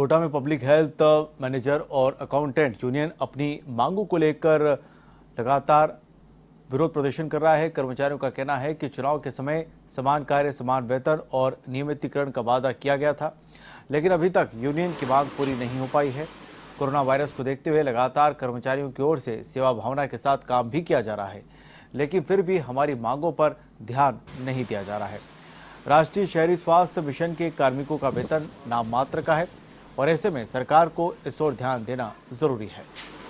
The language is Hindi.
कोटा में पब्लिक हेल्थ मैनेजर और अकाउंटेंट यूनियन अपनी मांगों को लेकर लगातार विरोध प्रदर्शन कर रहा है कर्मचारियों का कहना है कि चुनाव के समय समान कार्य समान वेतन और नियमितीकरण का वादा किया गया था लेकिन अभी तक यूनियन की मांग पूरी नहीं हो पाई है कोरोना वायरस को देखते हुए लगातार कर्मचारियों की ओर से सेवा भावना के साथ काम भी किया जा रहा है लेकिन फिर भी हमारी मांगों पर ध्यान नहीं दिया जा रहा है राष्ट्रीय शहरी स्वास्थ्य मिशन के कार्मिकों का वेतन नाम मात्र का है और ऐसे में सरकार को इस ओर ध्यान देना जरूरी है